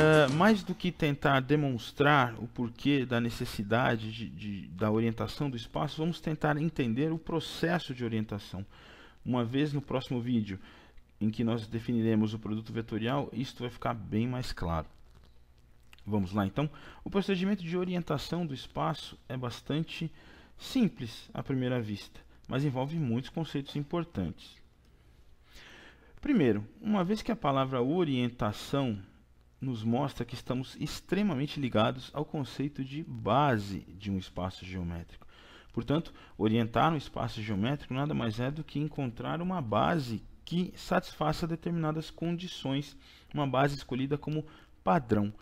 É, mais do que tentar demonstrar o porquê da necessidade de, de, da orientação do espaço, vamos tentar entender o processo de orientação. Uma vez no próximo vídeo, em que nós definiremos o produto vetorial, isto vai ficar bem mais claro. Vamos lá então. O procedimento de orientação do espaço é bastante Simples à primeira vista, mas envolve muitos conceitos importantes. Primeiro, uma vez que a palavra orientação nos mostra que estamos extremamente ligados ao conceito de base de um espaço geométrico. Portanto, orientar um espaço geométrico nada mais é do que encontrar uma base que satisfaça determinadas condições, uma base escolhida como padrão.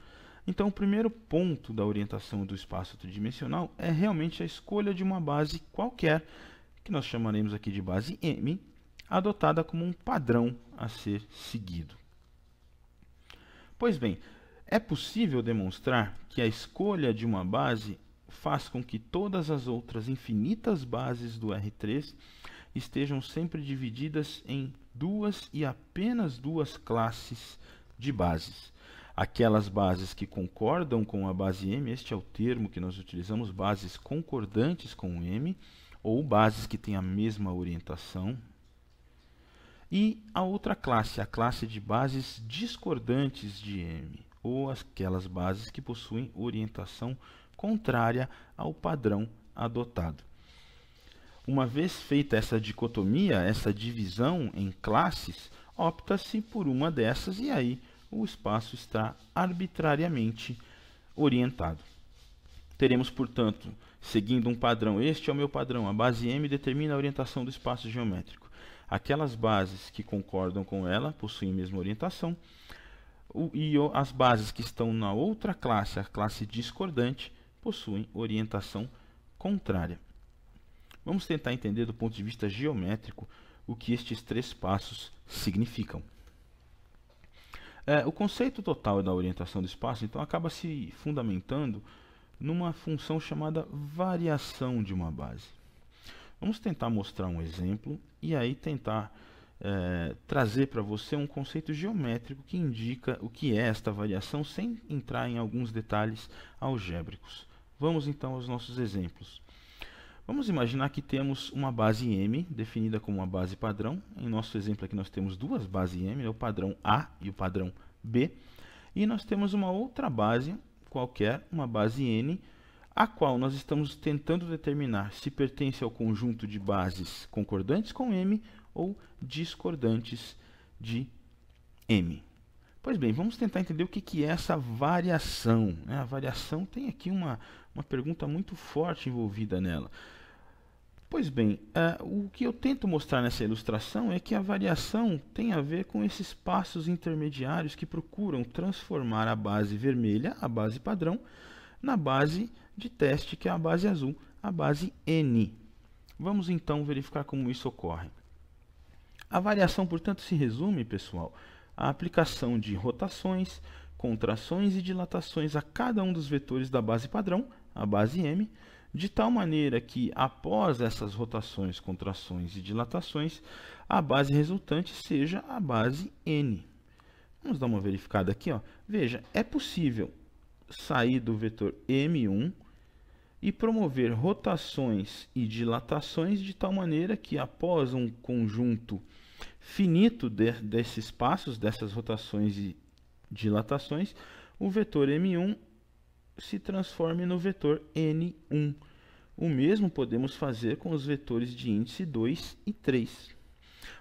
Então, o primeiro ponto da orientação do espaço tridimensional é realmente a escolha de uma base qualquer, que nós chamaremos aqui de base M, adotada como um padrão a ser seguido. Pois bem, é possível demonstrar que a escolha de uma base faz com que todas as outras infinitas bases do R3 estejam sempre divididas em duas e apenas duas classes de bases aquelas bases que concordam com a base M, este é o termo que nós utilizamos, bases concordantes com M, ou bases que têm a mesma orientação. E a outra classe, a classe de bases discordantes de M, ou aquelas bases que possuem orientação contrária ao padrão adotado. Uma vez feita essa dicotomia, essa divisão em classes, opta-se por uma dessas e aí o espaço está arbitrariamente orientado. Teremos, portanto, seguindo um padrão, este é o meu padrão, a base M determina a orientação do espaço geométrico. Aquelas bases que concordam com ela possuem a mesma orientação, e as bases que estão na outra classe, a classe discordante, possuem orientação contrária. Vamos tentar entender do ponto de vista geométrico o que estes três passos significam. É, o conceito total da orientação do espaço, então, acaba se fundamentando numa função chamada variação de uma base. Vamos tentar mostrar um exemplo e aí tentar é, trazer para você um conceito geométrico que indica o que é esta variação sem entrar em alguns detalhes algébricos. Vamos então aos nossos exemplos. Vamos imaginar que temos uma base M definida como uma base padrão. Em nosso exemplo aqui nós temos duas bases M, né, o padrão A e o padrão B. E nós temos uma outra base qualquer, uma base N, a qual nós estamos tentando determinar se pertence ao conjunto de bases concordantes com M ou discordantes de M. Pois bem, vamos tentar entender o que, que é essa variação. Né? A variação tem aqui uma, uma pergunta muito forte envolvida nela. Pois bem, uh, o que eu tento mostrar nessa ilustração é que a variação tem a ver com esses passos intermediários que procuram transformar a base vermelha, a base padrão, na base de teste, que é a base azul, a base N. Vamos então verificar como isso ocorre. A variação, portanto, se resume, pessoal, à aplicação de rotações, contrações e dilatações a cada um dos vetores da base padrão, a base M, de tal maneira que, após essas rotações, contrações e dilatações, a base resultante seja a base N. Vamos dar uma verificada aqui. Ó. Veja, é possível sair do vetor M1 e promover rotações e dilatações de tal maneira que, após um conjunto finito de, desses passos, dessas rotações e dilatações, o vetor M1 se transforme no vetor n1. O mesmo podemos fazer com os vetores de índice 2 e 3.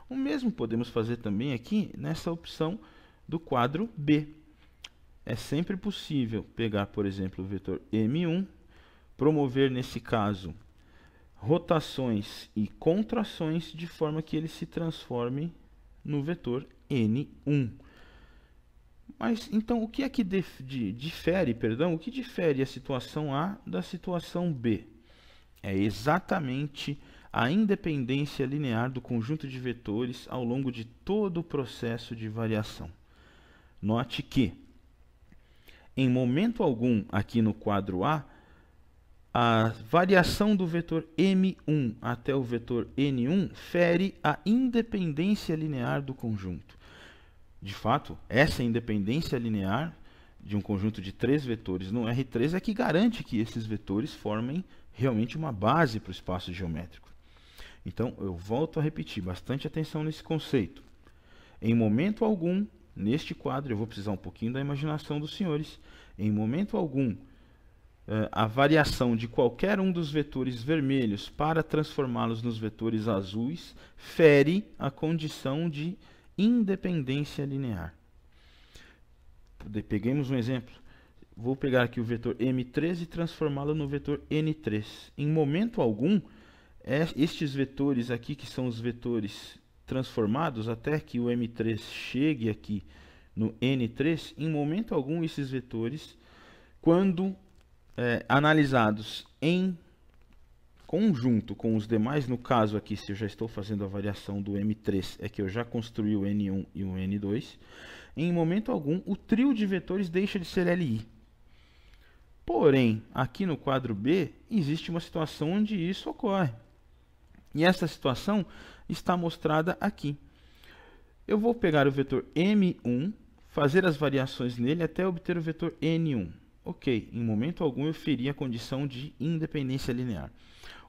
O mesmo podemos fazer também aqui nessa opção do quadro B. É sempre possível pegar, por exemplo, o vetor M1, promover, nesse caso, rotações e contrações de forma que ele se transforme no vetor N1. Mas então o que é que de, difere, perdão, o que difere a situação A da situação B? É exatamente a independência linear do conjunto de vetores ao longo de todo o processo de variação. Note que em momento algum aqui no quadro A, a variação do vetor m1 até o vetor n1 fere a independência linear do conjunto de fato, essa independência linear de um conjunto de três vetores no R3 é que garante que esses vetores formem realmente uma base para o espaço geométrico. Então, eu volto a repetir, bastante atenção nesse conceito. Em momento algum, neste quadro, eu vou precisar um pouquinho da imaginação dos senhores, em momento algum, eh, a variação de qualquer um dos vetores vermelhos para transformá-los nos vetores azuis fere a condição de independência linear. Peguemos um exemplo. Vou pegar aqui o vetor M3 e transformá-lo no vetor N3. Em momento algum, é, estes vetores aqui, que são os vetores transformados, até que o M3 chegue aqui no N3, em momento algum esses vetores, quando é, analisados em Conjunto com os demais, no caso aqui, se eu já estou fazendo a variação do M3, é que eu já construí o N1 e o N2, em momento algum o trio de vetores deixa de ser LI. Porém, aqui no quadro B, existe uma situação onde isso ocorre. E essa situação está mostrada aqui. Eu vou pegar o vetor M1, fazer as variações nele até obter o vetor N1. Ok, em momento algum eu feri a condição de independência linear.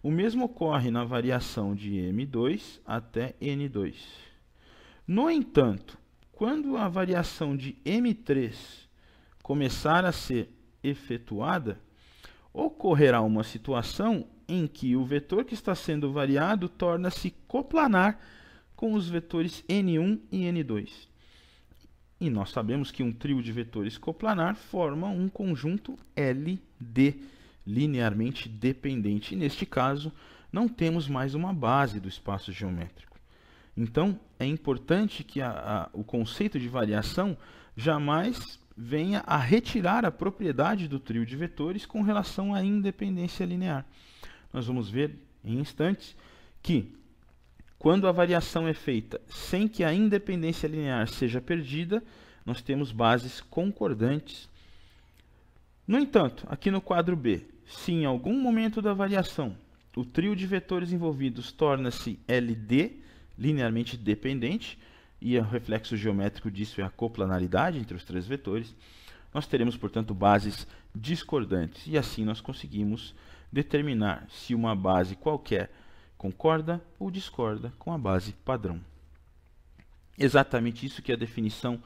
O mesmo ocorre na variação de M2 até N2. No entanto, quando a variação de M3 começar a ser efetuada, ocorrerá uma situação em que o vetor que está sendo variado torna-se coplanar com os vetores N1 e N2. E nós sabemos que um trio de vetores coplanar forma um conjunto LD linearmente dependente. E neste caso, não temos mais uma base do espaço geométrico. Então, é importante que a, a, o conceito de variação jamais venha a retirar a propriedade do trio de vetores com relação à independência linear. Nós vamos ver em instantes que, quando a variação é feita sem que a independência linear seja perdida, nós temos bases concordantes. No entanto, aqui no quadro B, se em algum momento da variação o trio de vetores envolvidos torna-se LD, linearmente dependente, e o reflexo geométrico disso é a coplanaridade entre os três vetores, nós teremos, portanto, bases discordantes. E assim nós conseguimos determinar se uma base qualquer concorda ou discorda com a base padrão. Exatamente isso que é a definição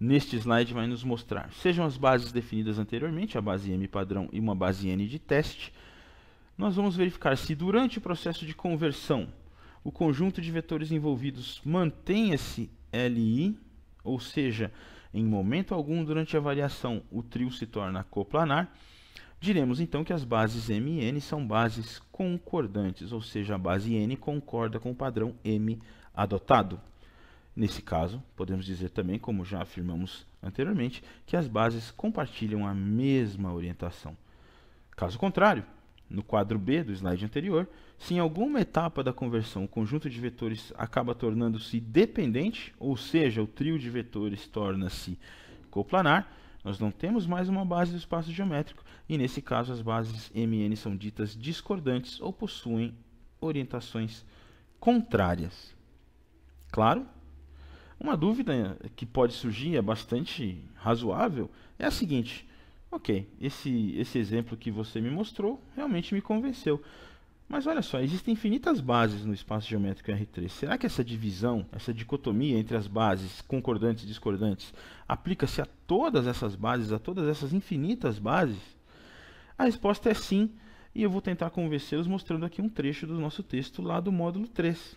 neste slide vai nos mostrar. Sejam as bases definidas anteriormente, a base M padrão e uma base N de teste, nós vamos verificar se durante o processo de conversão o conjunto de vetores envolvidos mantenha-se LI, ou seja, em momento algum durante a variação o trio se torna coplanar, diremos então que as bases M e N são bases concordantes, ou seja, a base N concorda com o padrão M adotado. Nesse caso, podemos dizer também, como já afirmamos anteriormente, que as bases compartilham a mesma orientação. Caso contrário, no quadro B do slide anterior, se em alguma etapa da conversão o conjunto de vetores acaba tornando-se dependente, ou seja, o trio de vetores torna-se coplanar, nós não temos mais uma base do espaço geométrico e, nesse caso, as bases MN são ditas discordantes ou possuem orientações contrárias. Claro? Uma dúvida que pode surgir, é bastante razoável, é a seguinte: ok, esse, esse exemplo que você me mostrou realmente me convenceu. Mas olha só, existem infinitas bases no espaço geométrico R3. Será que essa divisão, essa dicotomia entre as bases concordantes e discordantes, aplica-se a todas essas bases, a todas essas infinitas bases? A resposta é sim, e eu vou tentar convencê-los mostrando aqui um trecho do nosso texto lá do módulo 3.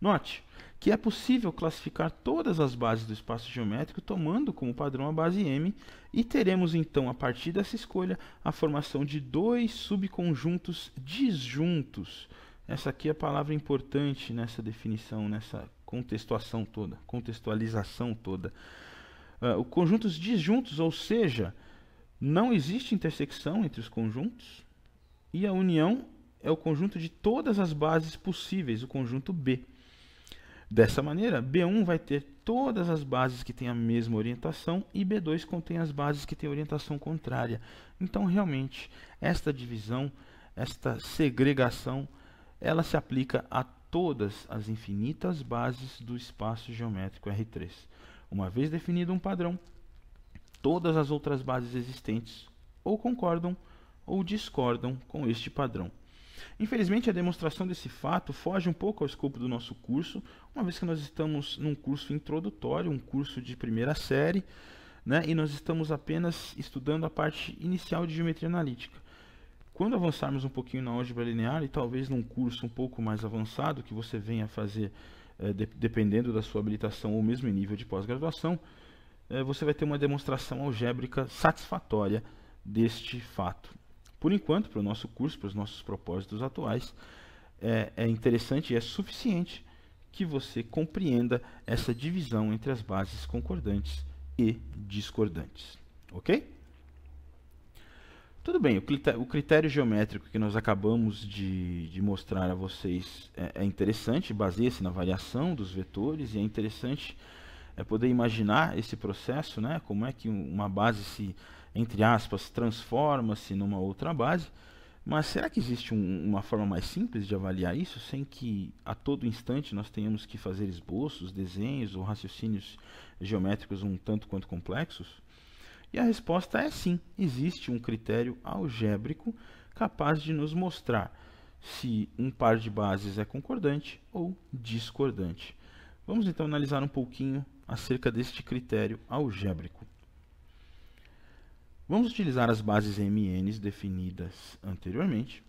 Note que é possível classificar todas as bases do espaço geométrico tomando como padrão a base M, e teremos então, a partir dessa escolha, a formação de dois subconjuntos disjuntos. Essa aqui é a palavra importante nessa definição, nessa contextuação toda, contextualização toda. Uh, o conjuntos disjuntos, ou seja, não existe intersecção entre os conjuntos, e a união é o conjunto de todas as bases possíveis, o conjunto B. Dessa maneira, B1 vai ter todas as bases que têm a mesma orientação e B2 contém as bases que têm orientação contrária. Então, realmente, esta divisão, esta segregação, ela se aplica a todas as infinitas bases do espaço geométrico R3. Uma vez definido um padrão, todas as outras bases existentes ou concordam ou discordam com este padrão. Infelizmente, a demonstração desse fato foge um pouco ao escopo do nosso curso, uma vez que nós estamos num curso introdutório, um curso de primeira série, né, e nós estamos apenas estudando a parte inicial de geometria analítica. Quando avançarmos um pouquinho na álgebra linear, e talvez num curso um pouco mais avançado, que você venha fazer eh, de dependendo da sua habilitação ou mesmo nível de pós-graduação, eh, você vai ter uma demonstração algébrica satisfatória deste fato por enquanto, para o nosso curso, para os nossos propósitos atuais, é, é interessante e é suficiente que você compreenda essa divisão entre as bases concordantes e discordantes. Ok? Tudo bem, o critério, geométrico que nós acabamos de, de mostrar a vocês é, é interessante, baseia-se na variação dos vetores e é interessante é, poder imaginar esse processo, né? como é que uma base se entre aspas, transforma-se numa outra base. Mas será que existe um, uma forma mais simples de avaliar isso, sem que a todo instante nós tenhamos que fazer esboços, desenhos ou raciocínios geométricos um tanto quanto complexos? E a resposta é sim, existe um critério algébrico capaz de nos mostrar se um par de bases é concordante ou discordante. Vamos então analisar um pouquinho acerca deste critério algébrico. Vamos utilizar as bases MN definidas anteriormente.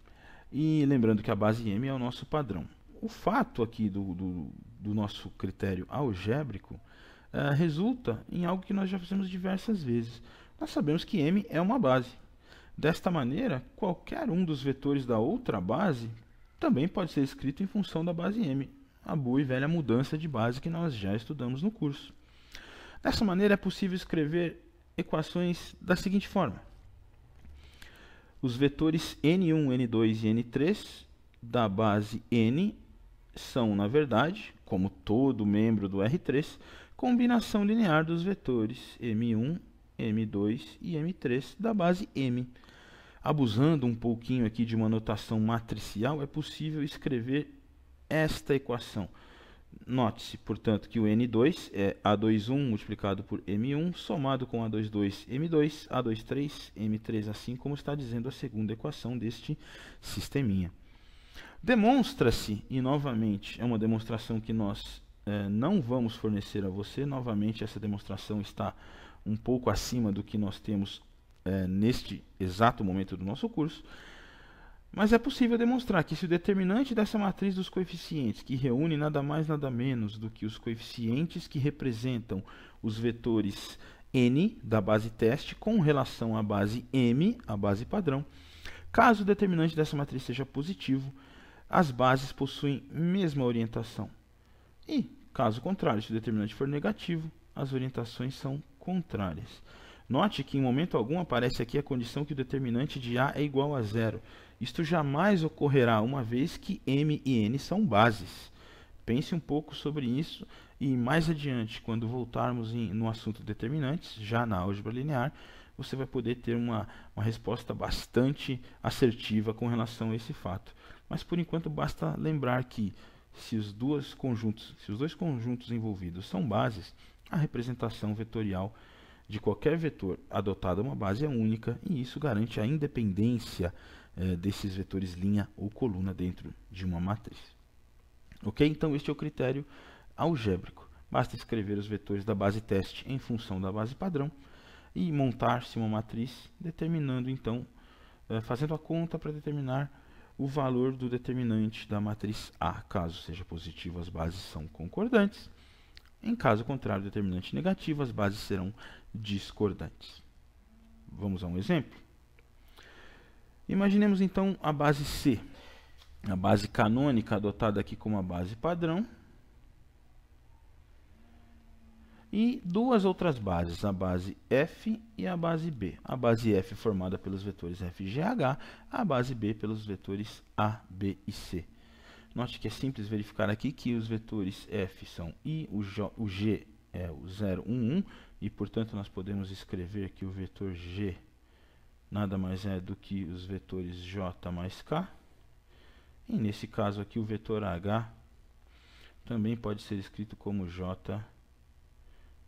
E lembrando que a base M é o nosso padrão. O fato aqui do, do, do nosso critério algébrico uh, resulta em algo que nós já fizemos diversas vezes. Nós sabemos que M é uma base. Desta maneira, qualquer um dos vetores da outra base também pode ser escrito em função da base M, a boa e velha mudança de base que nós já estudamos no curso. Dessa maneira, é possível escrever equações da seguinte forma. Os vetores n1, n2 e n3 da base n são, na verdade, como todo membro do R3, combinação linear dos vetores m1, m2 e m3 da base m. Abusando um pouquinho aqui de uma notação matricial, é possível escrever esta equação. Note-se, portanto, que o N2 é A21 multiplicado por M1 somado com A22, M2, A23, M3, assim como está dizendo a segunda equação deste sisteminha. Demonstra-se, e novamente é uma demonstração que nós é, não vamos fornecer a você, novamente essa demonstração está um pouco acima do que nós temos é, neste exato momento do nosso curso, mas é possível demonstrar que se o determinante dessa matriz dos coeficientes, que reúne nada mais nada menos do que os coeficientes que representam os vetores n da base teste com relação à base m, a base padrão, caso o determinante dessa matriz seja positivo, as bases possuem mesma orientação. E, caso contrário, se o determinante for negativo, as orientações são contrárias. Note que em momento algum aparece aqui a condição que o determinante de A é igual a zero. Isto jamais ocorrerá, uma vez que M e N são bases. Pense um pouco sobre isso e mais adiante, quando voltarmos em, no assunto determinantes, já na álgebra linear, você vai poder ter uma, uma resposta bastante assertiva com relação a esse fato. Mas por enquanto basta lembrar que se os, duas conjuntos, se os dois conjuntos envolvidos são bases, a representação vetorial de qualquer vetor adotado a uma base é única e isso garante a independência eh, desses vetores linha ou coluna dentro de uma matriz. Ok? Então, este é o critério algébrico. Basta escrever os vetores da base teste em função da base padrão e montar-se uma matriz, determinando então, eh, fazendo a conta para determinar o valor do determinante da matriz A. Caso seja positivo, as bases são concordantes. Em caso contrário, determinante negativo, as bases serão discordantes. Vamos a um exemplo? Imaginemos então a base C, a base canônica adotada aqui como a base padrão, e duas outras bases, a base F e a base B. A base F formada pelos vetores F e GH, a base B pelos vetores A, B e C. Note que é simples verificar aqui que os vetores F são I, o, J, o G é o 0, 1, 1, e portanto nós podemos escrever que o vetor G nada mais é do que os vetores j mais k. E nesse caso aqui o vetor h também pode ser escrito como j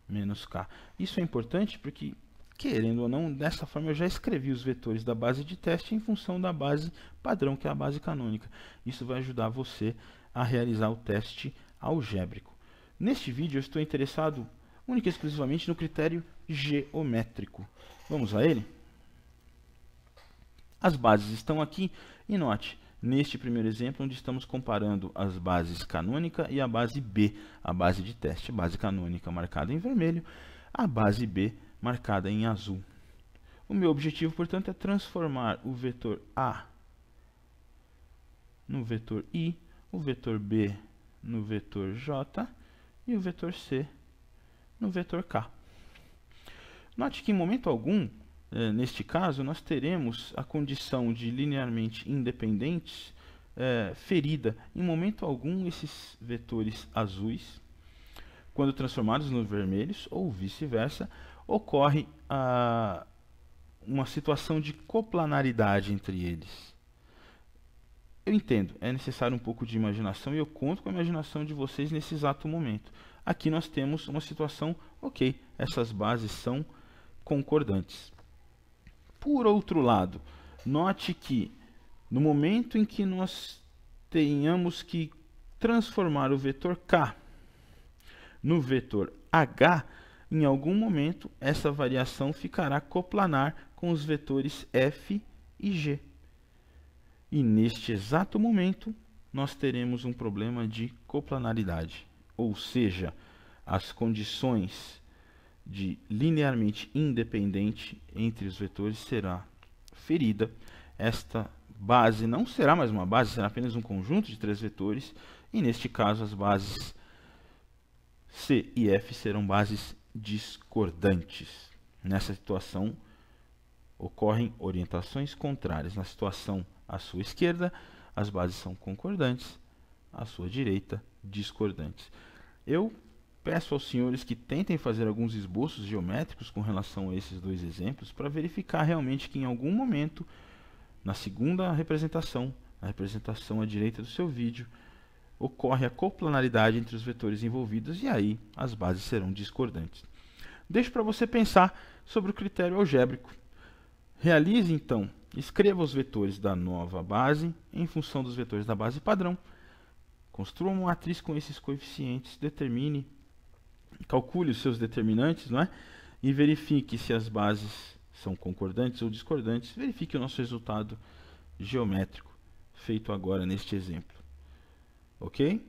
menos k. Isso é importante porque, querendo ou não, dessa forma eu já escrevi os vetores da base de teste em função da base padrão, que é a base canônica. Isso vai ajudar você a realizar o teste algébrico. Neste vídeo eu estou interessado única e exclusivamente no critério geométrico. Vamos a ele? As bases estão aqui e note, neste primeiro exemplo onde estamos comparando as bases canônica e a base B, a base de teste, base canônica marcada em vermelho, a base B marcada em azul. O meu objetivo, portanto, é transformar o vetor A no vetor I, o vetor B no vetor J e o vetor C no vetor K. Note que em momento algum eh, neste caso, nós teremos a condição de linearmente independentes é, ferida. Em momento algum, esses vetores azuis, quando transformados nos vermelhos, ou vice-versa, ocorre a, ah, uma situação de coplanaridade entre eles. Eu entendo, é necessário um pouco de imaginação e eu conto com a imaginação de vocês nesse exato momento. Aqui nós temos uma situação, ok, essas bases são concordantes. Por outro lado, note que no momento em que nós tenhamos que transformar o vetor k no vetor h, em algum momento essa variação ficará coplanar com os vetores f e g. E neste exato momento, nós teremos um problema de coplanaridade, ou seja, as condições de linearmente independente entre os vetores será ferida. Esta base não será mais uma base, será apenas um conjunto de três vetores, e neste caso as bases C e F serão bases discordantes. Nessa situação ocorrem orientações contrárias. Na situação à sua esquerda, as bases são concordantes, à sua direita, discordantes. Eu Peço aos senhores que tentem fazer alguns esboços geométricos com relação a esses dois exemplos para verificar realmente que em algum momento, na segunda representação, na representação à direita do seu vídeo, ocorre a coplanaridade entre os vetores envolvidos e aí as bases serão discordantes. Deixo para você pensar sobre o critério algébrico. Realize então, escreva os vetores da nova base em função dos vetores da base padrão. Construa uma matriz com esses coeficientes, determine calcule os seus determinantes, não é? E verifique se as bases são concordantes ou discordantes. Verifique o nosso resultado geométrico feito agora neste exemplo. Ok?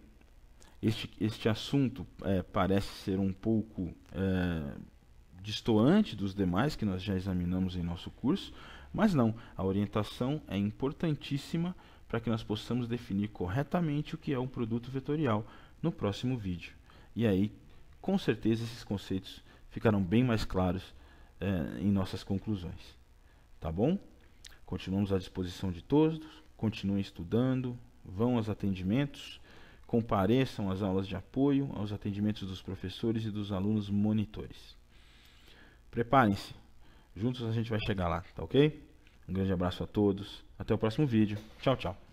Este, este assunto é, parece ser um pouco é, distoante dos demais que nós já examinamos em nosso curso, mas não, a orientação é importantíssima para que nós possamos definir corretamente o que é um produto vetorial no próximo vídeo. E aí com certeza esses conceitos ficarão bem mais claros é, em nossas conclusões. Tá bom? Continuamos à disposição de todos, continuem estudando, vão aos atendimentos, compareçam às aulas de apoio, aos atendimentos dos professores e dos alunos monitores. Preparem-se, juntos a gente vai chegar lá, tá ok? Um grande abraço a todos, até o próximo vídeo. Tchau, tchau.